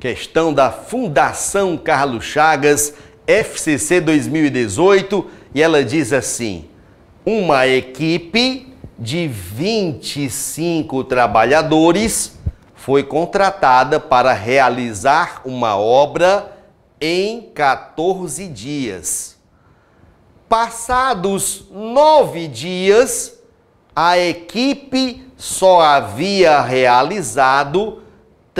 questão da Fundação Carlos Chagas FCC 2018 e ela diz assim: uma equipe de 25 trabalhadores foi contratada para realizar uma obra em 14 dias. Passados nove dias, a equipe só havia realizado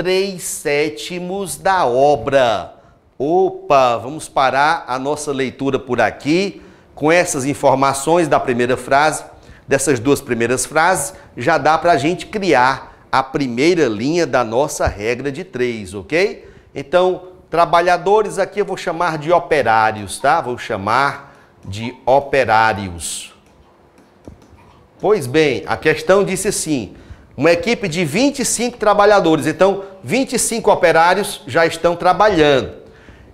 três sétimos da obra. Opa, vamos parar a nossa leitura por aqui. Com essas informações da primeira frase, dessas duas primeiras frases, já dá para a gente criar a primeira linha da nossa regra de três, ok? Então, trabalhadores aqui eu vou chamar de operários, tá? Vou chamar de operários. Pois bem, a questão disse assim: uma equipe de 25 trabalhadores, então 25 operários já estão trabalhando.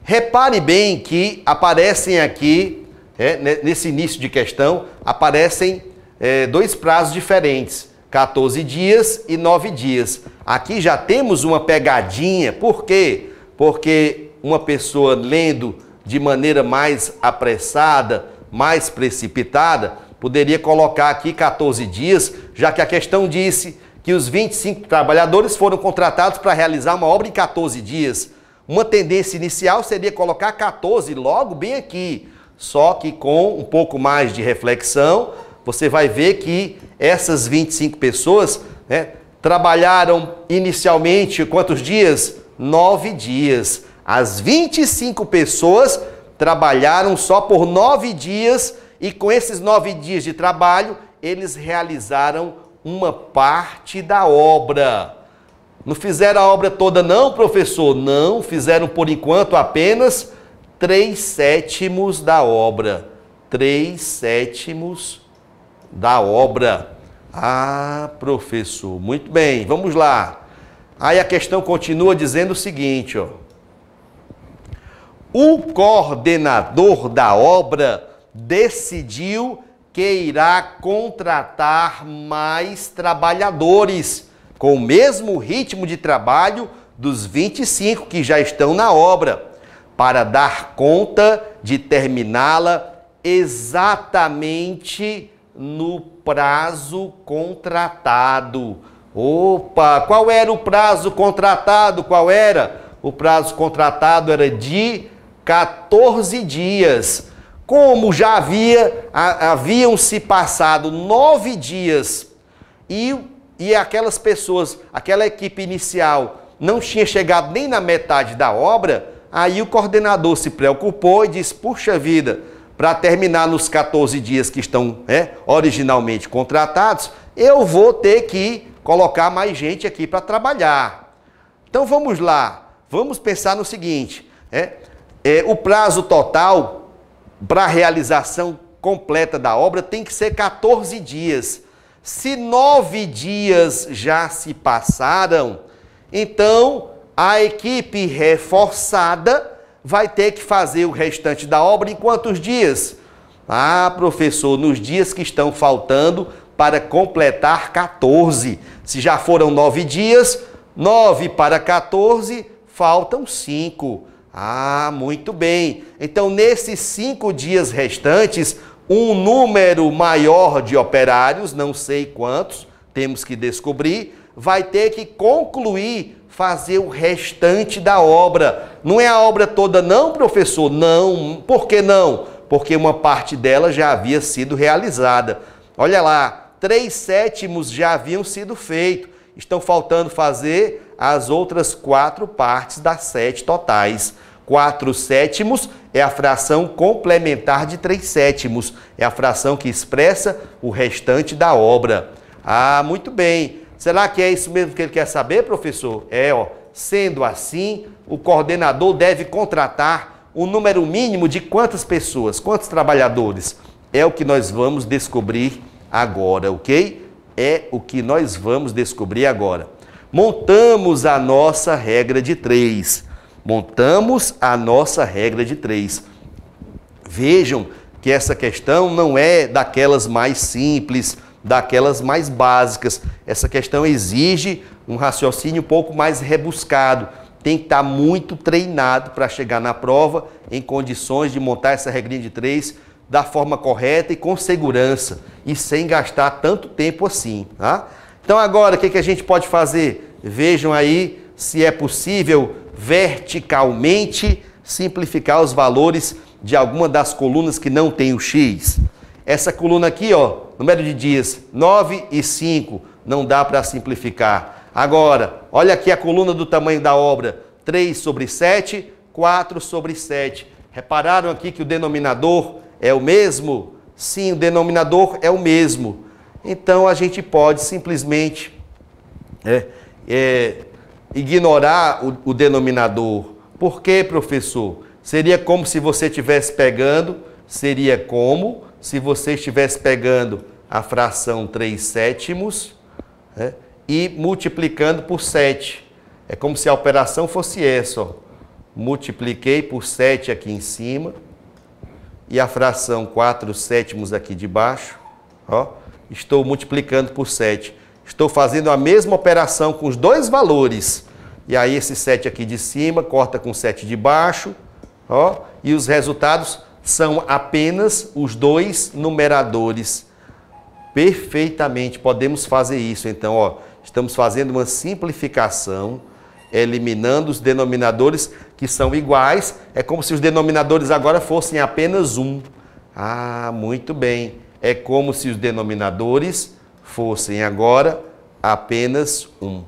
Repare bem que aparecem aqui, é, nesse início de questão, aparecem é, dois prazos diferentes, 14 dias e 9 dias. Aqui já temos uma pegadinha, por quê? Porque uma pessoa lendo de maneira mais apressada, mais precipitada, poderia colocar aqui 14 dias, já que a questão disse que os 25 trabalhadores foram contratados para realizar uma obra em 14 dias. Uma tendência inicial seria colocar 14 logo bem aqui. Só que com um pouco mais de reflexão, você vai ver que essas 25 pessoas né, trabalharam inicialmente quantos dias? Nove dias. As 25 pessoas trabalharam só por nove dias e com esses nove dias de trabalho, eles realizaram uma parte da obra. Não fizeram a obra toda, não, professor? Não, fizeram por enquanto apenas três sétimos da obra. Três sétimos da obra. Ah, professor, muito bem, vamos lá. Aí a questão continua dizendo o seguinte, ó. O coordenador da obra decidiu que irá contratar mais trabalhadores com o mesmo ritmo de trabalho dos 25 que já estão na obra, para dar conta de terminá-la exatamente no prazo contratado. Opa, qual era o prazo contratado? Qual era? O prazo contratado era de 14 dias. Como já havia a, haviam se passado nove dias e, e aquelas pessoas, aquela equipe inicial não tinha chegado nem na metade da obra, aí o coordenador se preocupou e disse: puxa vida, para terminar nos 14 dias que estão né, originalmente contratados, eu vou ter que colocar mais gente aqui para trabalhar. Então vamos lá, vamos pensar no seguinte: é, é, o prazo total para a realização completa da obra tem que ser 14 dias. Se nove dias já se passaram, então a equipe reforçada vai ter que fazer o restante da obra em quantos dias? Ah, professor, nos dias que estão faltando para completar 14. Se já foram nove dias, nove para 14, faltam cinco. Ah, muito bem. Então, nesses cinco dias restantes, um número maior de operários, não sei quantos, temos que descobrir, vai ter que concluir, fazer o restante da obra. Não é a obra toda, não, professor? Não. Por que não? Porque uma parte dela já havia sido realizada. Olha lá, três sétimos já haviam sido feitos. Estão faltando fazer as outras quatro partes das sete totais. 4 sétimos é a fração complementar de 3 sétimos, é a fração que expressa o restante da obra. Ah, muito bem. Será que é isso mesmo que ele quer saber, professor? É, ó. Sendo assim, o coordenador deve contratar um número mínimo de quantas pessoas, quantos trabalhadores? É o que nós vamos descobrir agora, ok? É o que nós vamos descobrir agora. Montamos a nossa regra de três. Montamos a nossa regra de três. Vejam que essa questão não é daquelas mais simples, daquelas mais básicas. Essa questão exige um raciocínio um pouco mais rebuscado. Tem que estar muito treinado para chegar na prova em condições de montar essa regrinha de três da forma correta e com segurança e sem gastar tanto tempo assim. Tá? Então agora o que, que a gente pode fazer? Vejam aí se é possível verticalmente simplificar os valores de alguma das colunas que não tem o x. Essa coluna aqui, ó, número de dias, 9 e 5, não dá para simplificar. Agora, olha aqui a coluna do tamanho da obra, 3 sobre 7, 4 sobre 7. Repararam aqui que o denominador é o mesmo? Sim, o denominador é o mesmo. Então, a gente pode simplesmente né, é, é, ignorar o, o denominador. Por quê, professor? Seria como se você estivesse pegando, seria como se você estivesse pegando a fração 3 sétimos né, e multiplicando por 7. É como se a operação fosse essa, ó. Multipliquei por 7 aqui em cima e a fração 4 sétimos aqui de baixo, ó. Estou multiplicando por 7. Estou fazendo a mesma operação com os dois valores. E aí esse 7 aqui de cima corta com 7 de baixo, ó, e os resultados são apenas os dois numeradores. Perfeitamente podemos fazer isso. Então, ó, estamos fazendo uma simplificação, eliminando os denominadores que são iguais. É como se os denominadores agora fossem apenas um. Ah, muito bem. É como se os denominadores fossem agora apenas 1.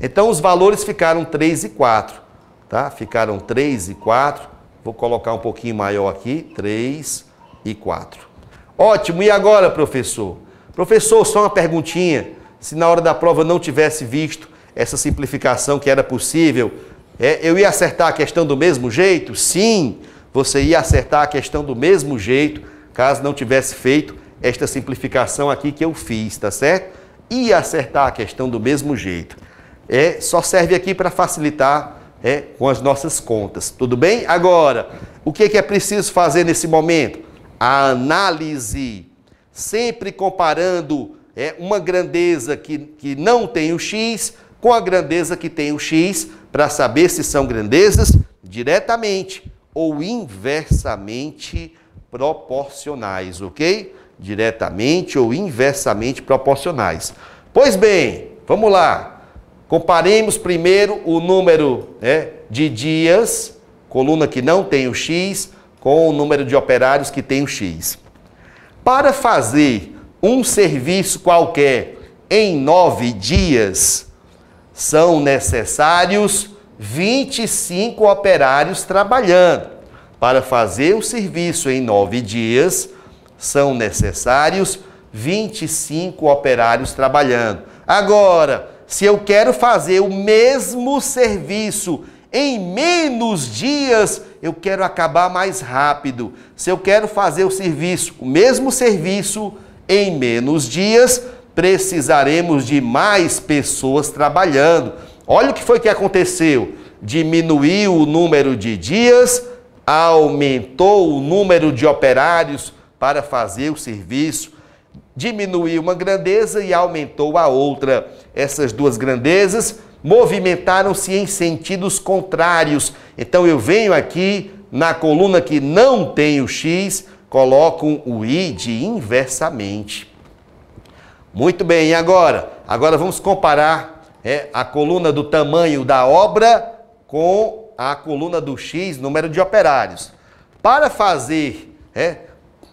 Então os valores ficaram 3 e 4, tá? Ficaram 3 e 4. Vou colocar um pouquinho maior aqui, 3 e 4. Ótimo, e agora, professor? Professor, só uma perguntinha. Se na hora da prova não tivesse visto essa simplificação que era possível, é, eu ia acertar a questão do mesmo jeito? Sim, você ia acertar a questão do mesmo jeito, caso não tivesse feito esta simplificação aqui que eu fiz, tá certo? E acertar a questão do mesmo jeito. É, só serve aqui para facilitar é, com as nossas contas, tudo bem? Agora, o que é, que é preciso fazer nesse momento? A análise, sempre comparando é, uma grandeza que, que não tem o x com a grandeza que tem o x, para saber se são grandezas diretamente ou inversamente proporcionais, ok? diretamente ou inversamente proporcionais. Pois bem, vamos lá. Comparemos primeiro o número né, de dias, coluna que não tem o X, com o número de operários que tem o X. Para fazer um serviço qualquer em nove dias, são necessários 25 operários trabalhando. Para fazer o serviço em nove dias, são necessários 25 operários trabalhando. Agora, se eu quero fazer o mesmo serviço em menos dias, eu quero acabar mais rápido. Se eu quero fazer o serviço, o mesmo serviço em menos dias, precisaremos de mais pessoas trabalhando. Olha o que foi que aconteceu. Diminuiu o número de dias, aumentou o número de operários para fazer o serviço, diminuiu uma grandeza e aumentou a outra. Essas duas grandezas movimentaram-se em sentidos contrários. Então eu venho aqui na coluna que não tem o x, coloco o i de inversamente. Muito bem, e agora? Agora vamos comparar é, a coluna do tamanho da obra com a coluna do X, número de operários. Para fazer é,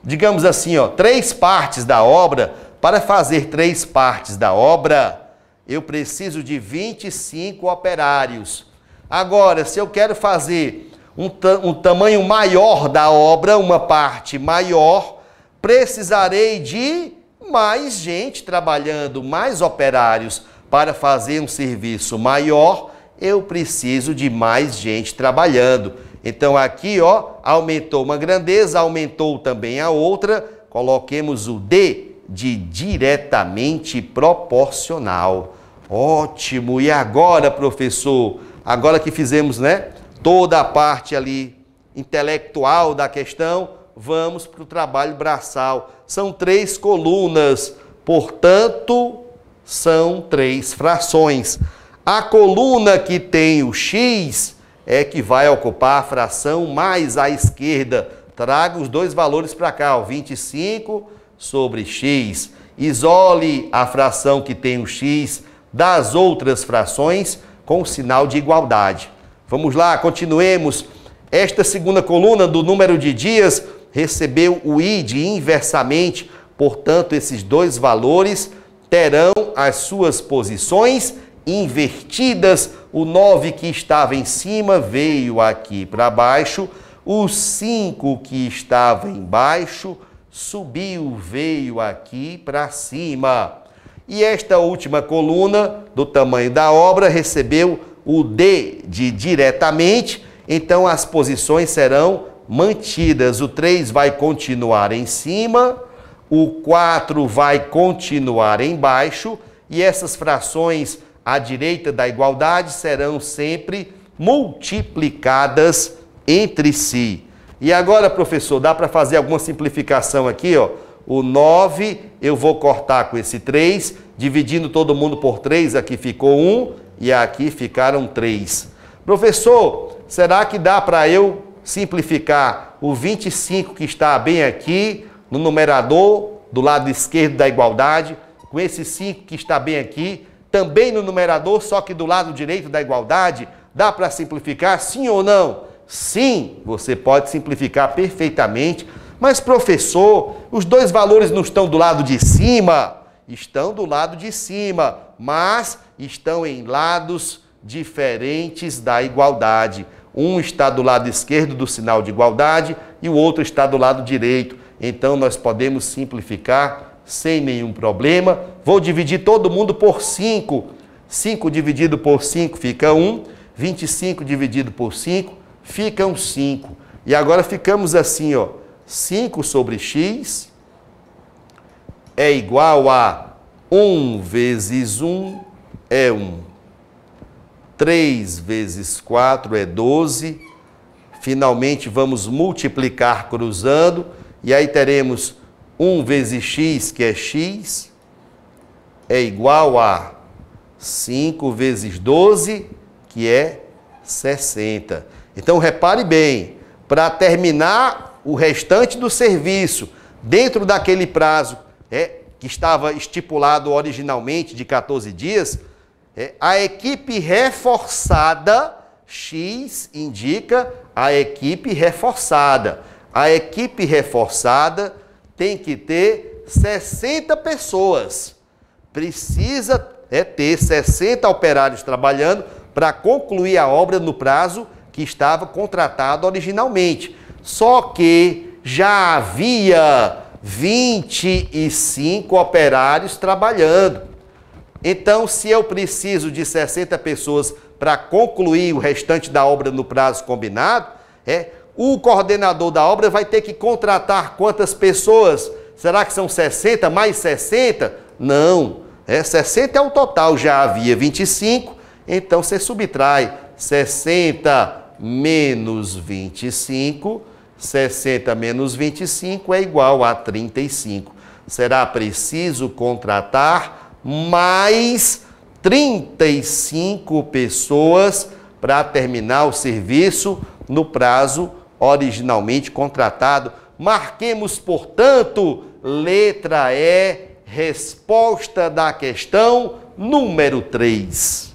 digamos assim, ó, três partes da obra, para fazer três partes da obra, eu preciso de 25 operários. Agora, se eu quero fazer um, ta um tamanho maior da obra, uma parte maior, precisarei de mais gente trabalhando, mais operários. Para fazer um serviço maior, eu preciso de mais gente trabalhando. Então aqui, ó, aumentou uma grandeza, aumentou também a outra. Coloquemos o D de diretamente proporcional. Ótimo. E agora, professor, agora que fizemos, né, toda a parte ali intelectual da questão, vamos para o trabalho braçal. São três colunas, portanto, são três frações. A coluna que tem o x é que vai ocupar a fração mais à esquerda. Traga os dois valores para cá, ó, 25 sobre x. Isole a fração que tem o x das outras frações com o sinal de igualdade. Vamos lá, continuemos. Esta segunda coluna do número de dias recebeu o id inversamente, portanto, esses dois valores terão as suas posições invertidas o 9 que estava em cima veio aqui para baixo, o 5 que estava embaixo subiu, veio aqui para cima. E esta última coluna, do tamanho da obra, recebeu o D de diretamente, então as posições serão mantidas. O 3 vai continuar em cima, o 4 vai continuar embaixo, e essas frações à direita da igualdade serão sempre multiplicadas entre si. E agora, professor, dá para fazer alguma simplificação aqui, ó? O 9 eu vou cortar com esse 3, dividindo todo mundo por 3, aqui ficou 1 e aqui ficaram 3. Professor, será que dá para eu simplificar o 25 que está bem aqui no numerador do lado esquerdo da igualdade com esse 5 que está bem aqui também no numerador, só que do lado direito da igualdade. Dá para simplificar, sim ou não? Sim, você pode simplificar perfeitamente. Mas, professor, os dois valores não estão do lado de cima? Estão do lado de cima, mas estão em lados diferentes da igualdade. Um está do lado esquerdo do sinal de igualdade e o outro está do lado direito. Então, nós podemos simplificar sem nenhum problema. Vou dividir todo mundo por 5. 5 dividido por 5 fica 1. Um. 25 dividido por 5 ficam 5. E agora ficamos assim, ó. 5 sobre x é igual a 1 vezes 1 é 1. 3 vezes 4 é 12. Finalmente vamos multiplicar cruzando. E aí teremos 1 vezes x, que é x, é igual a 5 vezes 12, que é 60. Então, repare bem, para terminar o restante do serviço dentro daquele prazo é, que estava estipulado originalmente de 14 dias, é, a equipe reforçada, X indica a equipe reforçada. A equipe reforçada tem que ter 60 pessoas. Precisa é ter 60 operários trabalhando para concluir a obra no prazo que estava contratado originalmente. Só que já havia 25 operários trabalhando. Então, se eu preciso de 60 pessoas para concluir o restante da obra no prazo combinado, é o coordenador da obra vai ter que contratar quantas pessoas? Será que são 60 mais 60? Não. É, 60 é o total, já havia 25, então você subtrai 60 menos 25. 60 menos 25 é igual a 35. Será preciso contratar mais 35 pessoas para terminar o serviço no prazo originalmente contratado. Marquemos, portanto, letra E, resposta da questão número 3.